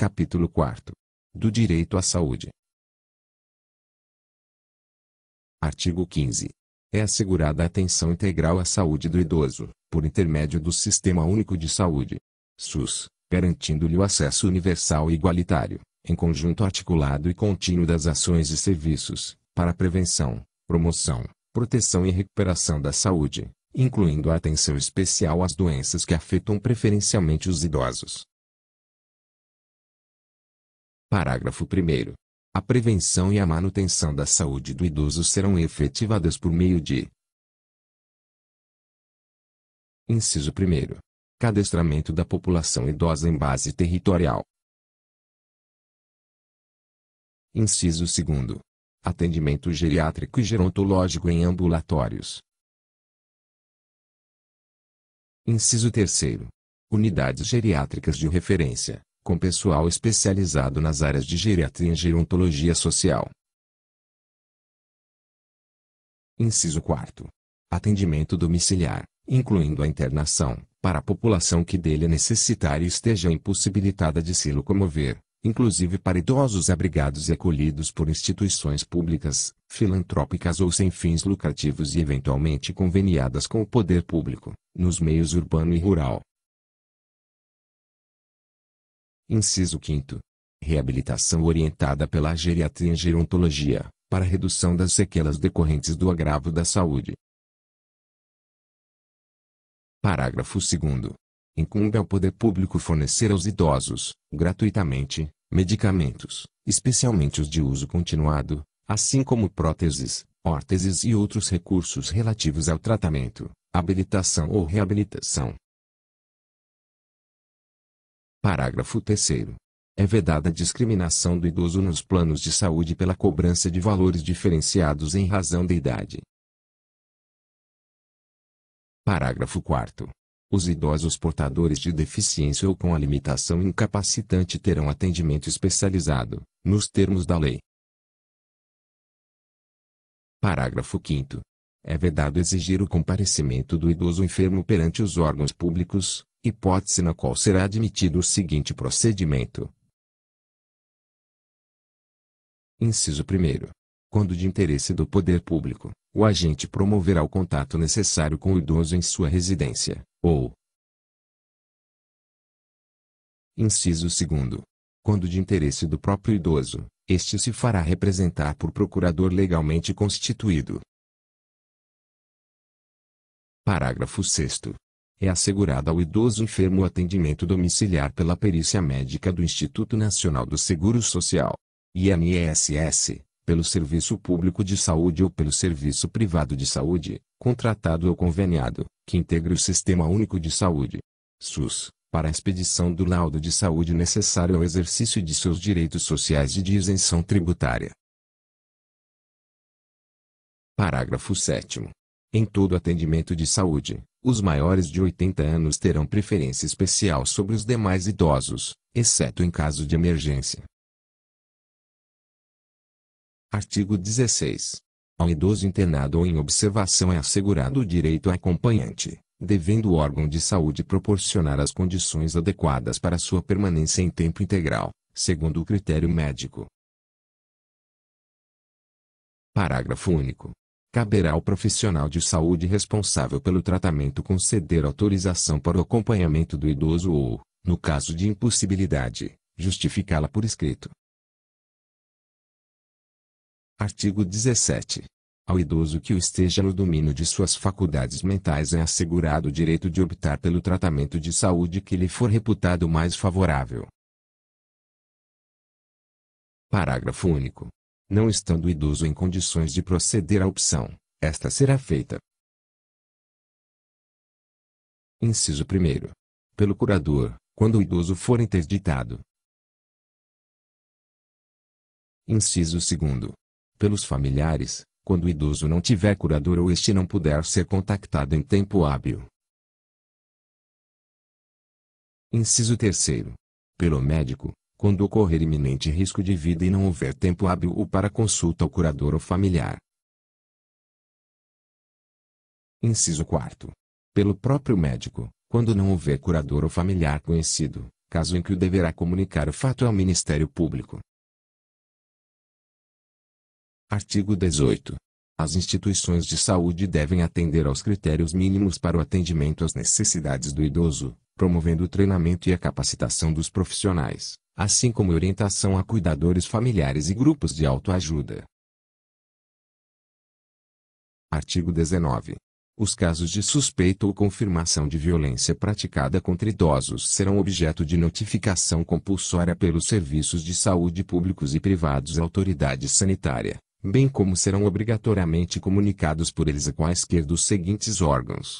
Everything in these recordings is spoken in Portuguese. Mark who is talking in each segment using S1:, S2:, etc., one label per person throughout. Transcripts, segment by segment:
S1: Capítulo 4. Do direito à saúde. Artigo 15.
S2: É assegurada a atenção integral à saúde do idoso, por intermédio do Sistema Único de Saúde, SUS, garantindo-lhe o acesso universal e igualitário, em conjunto articulado e contínuo das ações e serviços, para a prevenção, promoção, proteção e recuperação da saúde, incluindo a atenção especial às doenças que afetam preferencialmente os idosos, Parágrafo 1. A prevenção e a manutenção da saúde do idoso serão efetivadas por meio
S1: de: Inciso 1. Cadastramento da população idosa em base territorial. Inciso 2. Atendimento geriátrico e gerontológico em ambulatórios. Inciso 3.
S2: Unidades geriátricas de referência com pessoal especializado nas áreas de geriatria e gerontologia social. Inciso 4. Atendimento domiciliar, incluindo a internação, para a população que dele necessitar e esteja impossibilitada de se locomover, inclusive para idosos abrigados e acolhidos por instituições públicas, filantrópicas ou sem fins lucrativos e eventualmente conveniadas com o poder público, nos meios urbano e rural, Inciso 5 Reabilitação orientada pela geriatria e gerontologia, para redução das sequelas decorrentes do agravo da saúde. Parágrafo 2 Incumbe ao poder público fornecer aos idosos, gratuitamente, medicamentos, especialmente os de uso continuado, assim como próteses, órteses e outros recursos relativos ao tratamento, habilitação ou reabilitação, Parágrafo 3 é vedada a discriminação do idoso nos planos de saúde pela cobrança de valores diferenciados em razão da idade. Parágrafo 4. Os idosos portadores de deficiência ou com a limitação incapacitante terão atendimento especializado, nos termos da lei. Parágrafo 5. É vedado exigir o comparecimento do idoso enfermo perante os órgãos públicos, hipótese na qual será admitido o seguinte procedimento. Inciso 1. Quando de interesse do poder público, o agente promoverá o contato necessário com o idoso em sua residência, ou. Inciso 2. Quando de interesse do próprio idoso, este se fará representar por procurador legalmente constituído. Parágrafo 6 é assegurado ao idoso enfermo o atendimento domiciliar pela perícia médica do Instituto Nacional do Seguro Social, INSS, pelo Serviço Público de Saúde ou pelo Serviço Privado de Saúde, contratado ou conveniado, que integre o Sistema Único de Saúde, SUS, para a expedição do laudo de saúde necessário ao exercício de seus direitos sociais e de isenção tributária. Parágrafo 7 em todo atendimento de saúde, os maiores de 80 anos terão preferência especial sobre os demais idosos, exceto em caso de emergência. Artigo 16. Ao idoso internado ou em observação é assegurado o direito a acompanhante, devendo o órgão de saúde proporcionar as condições adequadas para sua permanência em tempo integral, segundo o critério médico. Parágrafo único. Caberá ao profissional de saúde responsável pelo tratamento conceder autorização para o acompanhamento do idoso ou, no caso de impossibilidade, justificá-la por escrito. Artigo 17. Ao idoso que o esteja no domínio de suas faculdades mentais é assegurado o direito de optar pelo tratamento de saúde que lhe for reputado mais favorável. Parágrafo único não estando o idoso em condições de proceder à opção, esta será
S1: feita. Inciso 1. Pelo curador, quando o idoso for interditado.
S2: Inciso 2. Pelos familiares, quando o idoso não tiver curador ou este não puder ser contactado em tempo hábil. Inciso 3. Pelo médico, quando ocorrer iminente risco de vida e não houver tempo hábil ou para consulta ao curador ou familiar. Inciso 4. Pelo próprio médico, quando não houver curador ou familiar conhecido, caso em que o deverá comunicar o fato ao Ministério Público. Artigo 18. As instituições de saúde devem atender aos critérios mínimos para o atendimento às necessidades do idoso, promovendo o treinamento e a capacitação dos profissionais, assim como orientação a cuidadores familiares e grupos de autoajuda. Artigo 19. Os casos de suspeita ou confirmação de violência praticada contra idosos serão objeto de notificação compulsória pelos serviços de saúde públicos e privados à autoridade sanitária, bem como serão obrigatoriamente comunicados por eles a
S1: quaisquer dos seguintes órgãos.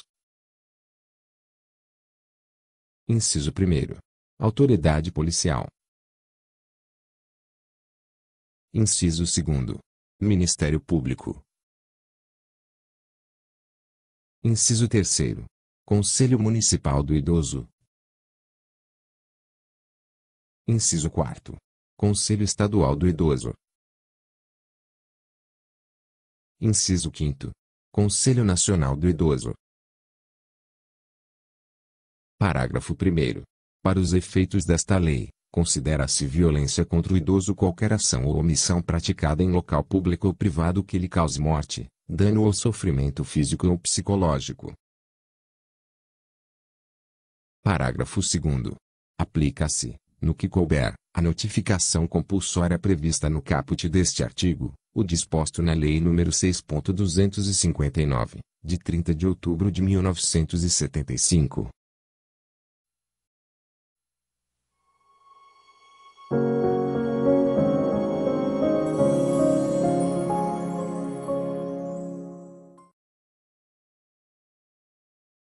S1: Inciso 1. Autoridade policial. Inciso segundo. Ministério Público. Inciso terceiro. Conselho Municipal do Idoso. Inciso quarto. Conselho Estadual do Idoso. Inciso quinto. Conselho Nacional do Idoso. Parágrafo 1.
S2: Para os efeitos desta lei, Considera-se violência contra o idoso qualquer ação ou omissão praticada em local público ou privado que lhe cause morte, dano ou sofrimento físico ou psicológico. Parágrafo 2. Aplica-se, no que couber, a notificação compulsória prevista no caput deste artigo, o disposto na Lei nº 6.259, de 30 de outubro de 1975